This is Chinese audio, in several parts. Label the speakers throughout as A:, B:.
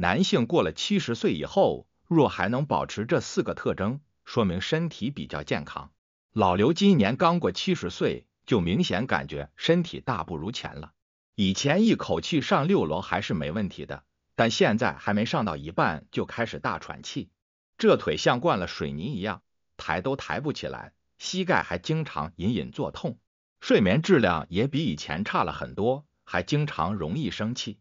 A: 男性过了七十岁以后，若还能保持这四个特征，说明身体比较健康。老刘今年刚过七十岁，就明显感觉身体大不如前了。以前一口气上六楼还是没问题的，但现在还没上到一半就开始大喘气，这腿像灌了水泥一样，抬都抬不起来，膝盖还经常隐隐作痛，睡眠质量也比以前差了很多，还经常容易生气。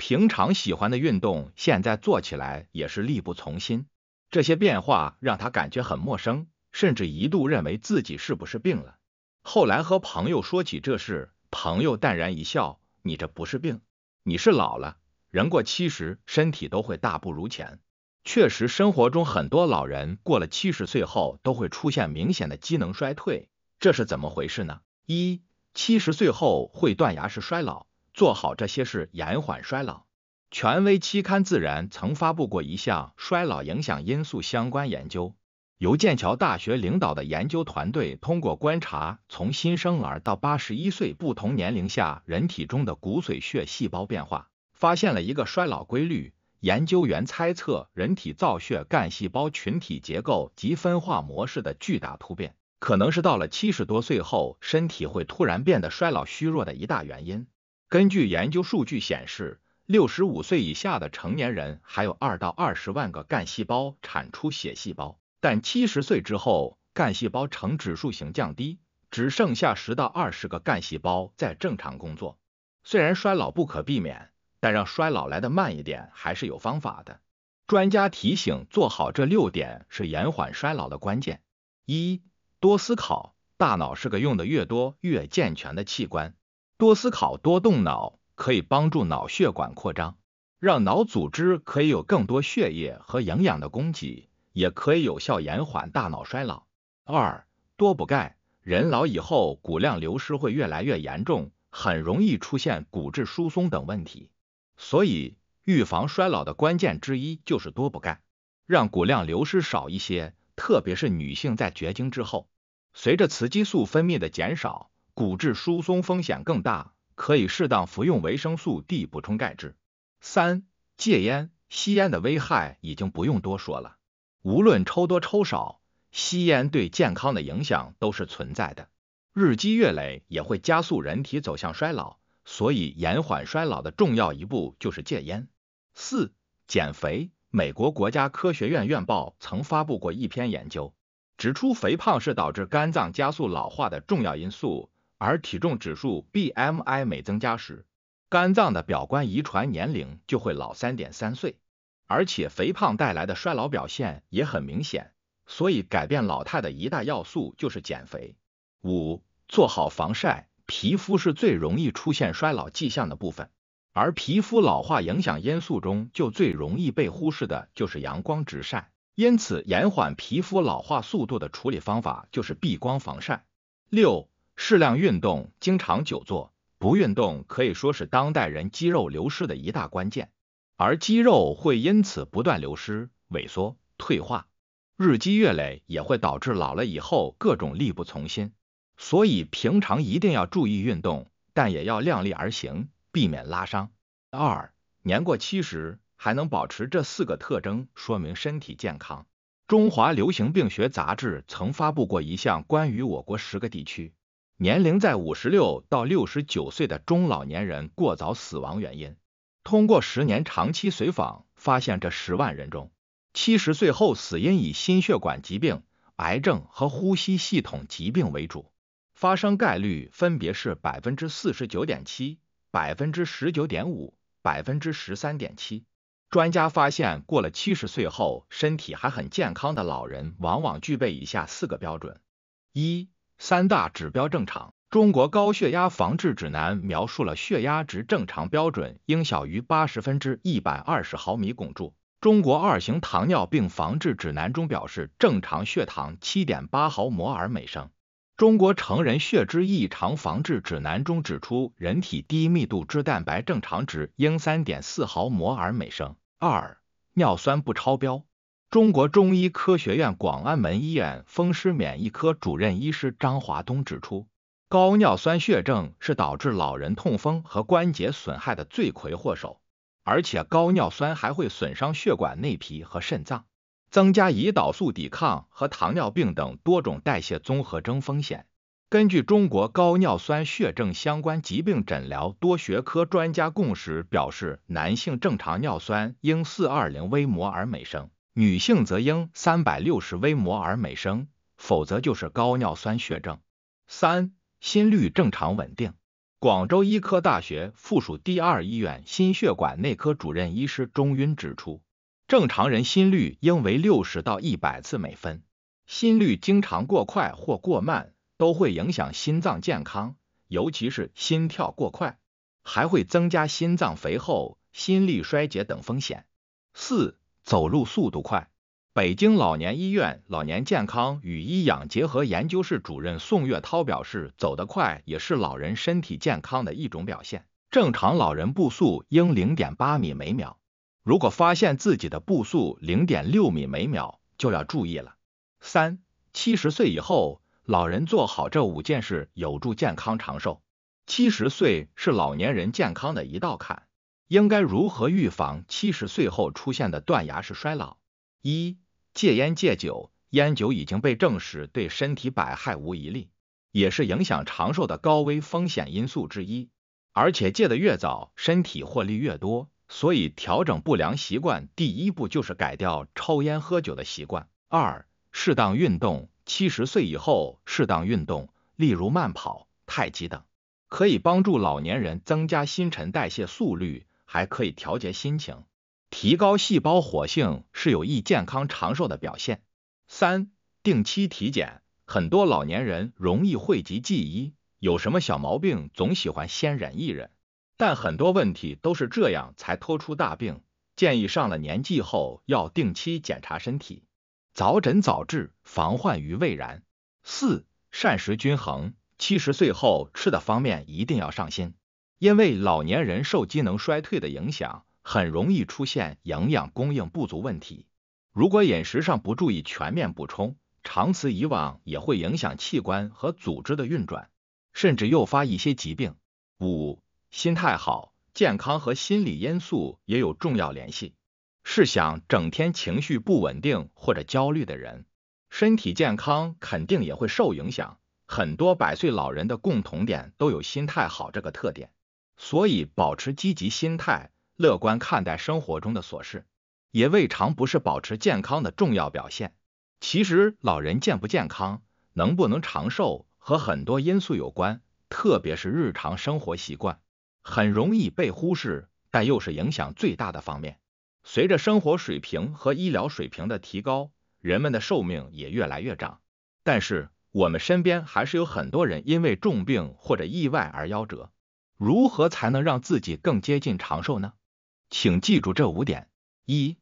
A: 平常喜欢的运动，现在做起来也是力不从心。这些变化让他感觉很陌生，甚至一度认为自己是不是病了。后来和朋友说起这事，朋友淡然一笑：“你这不是病，你是老了。人过七十，身体都会大不如前。”确实，生活中很多老人过了七十岁后都会出现明显的机能衰退，这是怎么回事呢？一七十岁后会断崖式衰老。做好这些事，延缓衰老。权威期刊《自然》曾发布过一项衰老影响因素相关研究。由剑桥大学领导的研究团队通过观察从新生儿到八十一岁不同年龄下人体中的骨髓血细胞变化，发现了一个衰老规律。研究员猜测，人体造血干细胞群体结构及分化模式的巨大突变，可能是到了七十多岁后身体会突然变得衰老虚弱的一大原因。根据研究数据显示，六十五岁以下的成年人还有二到二十万个干细胞产出血细胞，但七十岁之后，干细胞呈指数型降低，只剩下十到二十个干细胞在正常工作。虽然衰老不可避免，但让衰老来得慢一点还是有方法的。专家提醒，做好这六点是延缓衰老的关键：一、多思考，大脑是个用的越多越健全的器官。多思考、多动脑，可以帮助脑血管扩张，让脑组织可以有更多血液和营养的供给，也可以有效延缓大脑衰老。二、多补钙，人老以后骨量流失会越来越严重，很容易出现骨质疏松等问题。所以，预防衰老的关键之一就是多补钙，让骨量流失少一些。特别是女性在绝经之后，随着雌激素分泌的减少。骨质疏松风险更大，可以适当服用维生素 D 补充钙质。三、戒烟，吸烟的危害已经不用多说了，无论抽多抽少，吸烟对健康的影响都是存在的，日积月累也会加速人体走向衰老，所以延缓衰老的重要一步就是戒烟。四、减肥，美国国家科学院院报曾发布过一篇研究，指出肥胖是导致肝脏加速老化的重要因素。而体重指数 BMI 每增加时，肝脏的表观遗传年龄就会老三点三岁，而且肥胖带来的衰老表现也很明显，所以改变老态的一大要素就是减肥。五、做好防晒，皮肤是最容易出现衰老迹象的部分，而皮肤老化影响因素中就最容易被忽视的就是阳光直晒，因此延缓皮肤老化速度的处理方法就是避光防晒。六。适量运动，经常久坐不运动可以说是当代人肌肉流失的一大关键，而肌肉会因此不断流失、萎缩、退化，日积月累也会导致老了以后各种力不从心。所以平常一定要注意运动，但也要量力而行，避免拉伤。二年过七十还能保持这四个特征，说明身体健康。中华流行病学杂志曾发布过一项关于我国十个地区。年龄在五十六到六十九岁的中老年人过早死亡原因，通过十年长期随访发现，这十万人中，七十岁后死因以心血管疾病、癌症和呼吸系统疾病为主，发生概率分别是百分之四十九点七、百分之十九点五、百分之十三点七。专家发现，过了七十岁后，身体还很健康的老人，往往具备以下四个标准：一。三大指标正常。中国高血压防治指南描述了血压值正常标准应小于八十分之一百二十毫米汞柱。中国二型糖尿病防治指南中表示，正常血糖七点八毫摩尔每升。中国成人血脂异常防治指南中指出，人体低密度脂蛋白正常值应三点四毫摩尔每升。二，尿酸不超标。中国中医科学院广安门医院风湿免疫科主任医师张华东指出，高尿酸血症是导致老人痛风和关节损害的罪魁祸首，而且高尿酸还会损伤血管内皮和肾脏，增加胰岛素抵抗和糖尿病等多种代谢综合征风险。根据《中国高尿酸血症相关疾病诊疗多学科专家共识》表示，男性正常尿酸应四二零微摩尔每升。女性则应三百六十微摩尔每升，否则就是高尿酸血症。三、心率正常稳定。广州医科大学附属第二医院心血管内科主任医师钟晕指出，正常人心率应为六十到一百次每分，心率经常过快或过慢都会影响心脏健康，尤其是心跳过快，还会增加心脏肥厚、心力衰竭等风险。四。走路速度快，北京老年医院老年健康与医养结合研究室主任宋月涛表示，走得快也是老人身体健康的一种表现。正常老人步速应零点八米每秒，如果发现自己的步速零点六米每秒，就要注意了。三七十岁以后，老人做好这五件事有助健康长寿。七十岁是老年人健康的一道坎。应该如何预防七十岁后出现的断崖式衰老？一、戒烟戒酒，烟酒已经被证实对身体百害无一利，也是影响长寿的高危风险因素之一。而且戒的越早，身体获利越多。所以调整不良习惯，第一步就是改掉抽烟喝酒的习惯。二、适当运动，七十岁以后适当运动，例如慢跑、太极等，可以帮助老年人增加新陈代谢速率。还可以调节心情，提高细胞活性，是有益健康长寿的表现。三、定期体检，很多老年人容易讳疾忌医，有什么小毛病总喜欢先忍一忍，但很多问题都是这样才拖出大病。建议上了年纪后要定期检查身体，早诊早治，防患于未然。四、膳食均衡，七十岁后吃的方面一定要上心。因为老年人受机能衰退的影响，很容易出现营养供应不足问题。如果饮食上不注意全面补充，长此以往也会影响器官和组织的运转，甚至诱发一些疾病。五、心态好，健康和心理因素也有重要联系。试想，整天情绪不稳定或者焦虑的人，身体健康肯定也会受影响。很多百岁老人的共同点都有心态好这个特点。所以，保持积极心态，乐观看待生活中的琐事，也未尝不是保持健康的重要表现。其实，老人健不健康，能不能长寿，和很多因素有关，特别是日常生活习惯，很容易被忽视，但又是影响最大的方面。随着生活水平和医疗水平的提高，人们的寿命也越来越长，但是我们身边还是有很多人因为重病或者意外而夭折。如何才能让自己更接近长寿呢？请记住这五点：一、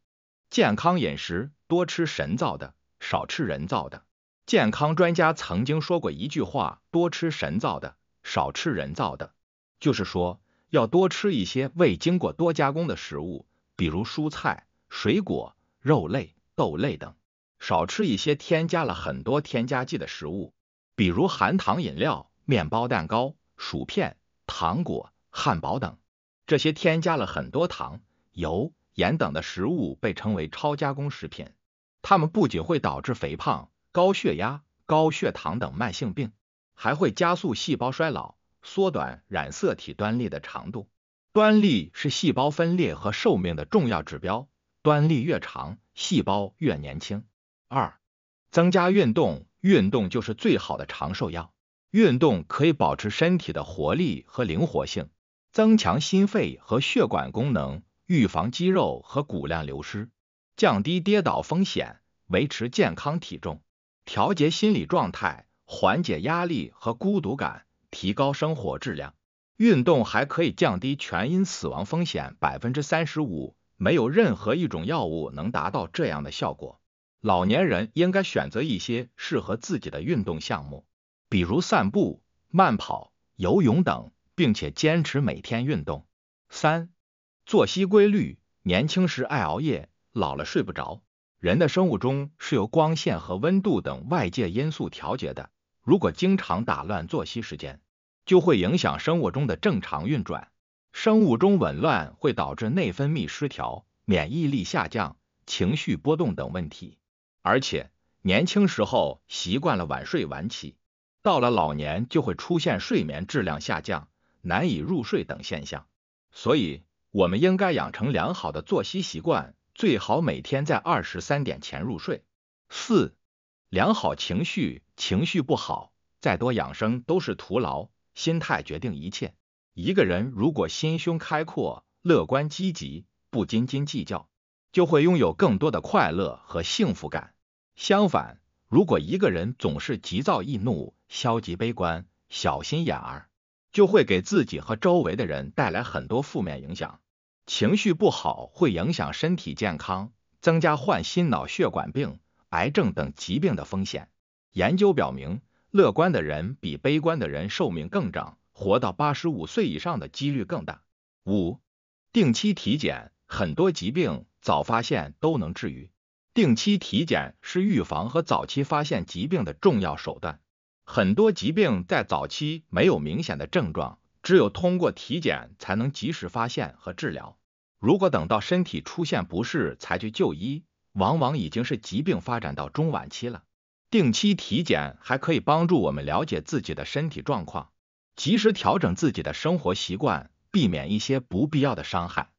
A: 健康饮食，多吃神造的，少吃人造的。健康专家曾经说过一句话：多吃神造的，少吃人造的。就是说，要多吃一些未经过多加工的食物，比如蔬菜、水果、肉类、豆类等；少吃一些添加了很多添加剂的食物，比如含糖饮料、面包、蛋糕、薯片。糖果、汉堡等，这些添加了很多糖、油、盐等的食物被称为超加工食品。它们不仅会导致肥胖、高血压、高血糖等慢性病，还会加速细胞衰老，缩短染色体端粒的长度。端粒是细胞分裂和寿命的重要指标，端粒越长，细胞越年轻。二、增加运动，运动就是最好的长寿药。运动可以保持身体的活力和灵活性，增强心肺和血管功能，预防肌肉和骨量流失，降低跌倒风险，维持健康体重，调节心理状态，缓解压力和孤独感，提高生活质量。运动还可以降低全因死亡风险百分之三十五，没有任何一种药物能达到这样的效果。老年人应该选择一些适合自己的运动项目。比如散步、慢跑、游泳等，并且坚持每天运动。三、作息规律。年轻时爱熬夜，老了睡不着。人的生物钟是由光线和温度等外界因素调节的。如果经常打乱作息时间，就会影响生物钟的正常运转。生物钟紊乱会导致内分泌失调、免疫力下降、情绪波动等问题。而且，年轻时候习惯了晚睡晚起。到了老年就会出现睡眠质量下降、难以入睡等现象，所以我们应该养成良好的作息习惯，最好每天在二十三点前入睡。四、良好情绪，情绪不好，再多养生都是徒劳。心态决定一切，一个人如果心胸开阔、乐观积极、不斤斤计较，就会拥有更多的快乐和幸福感。相反，如果一个人总是急躁易怒、消极悲观、小心眼儿，就会给自己和周围的人带来很多负面影响。情绪不好会影响身体健康，增加患心脑血管病、癌症等疾病的风险。研究表明，乐观的人比悲观的人寿命更长，活到八十五岁以上的几率更大。五、定期体检，很多疾病早发现都能治愈。定期体检是预防和早期发现疾病的重要手段。很多疾病在早期没有明显的症状，只有通过体检才能及时发现和治疗。如果等到身体出现不适才去就医，往往已经是疾病发展到中晚期了。定期体检还可以帮助我们了解自己的身体状况，及时调整自己的生活习惯，避免一些不必要的伤害。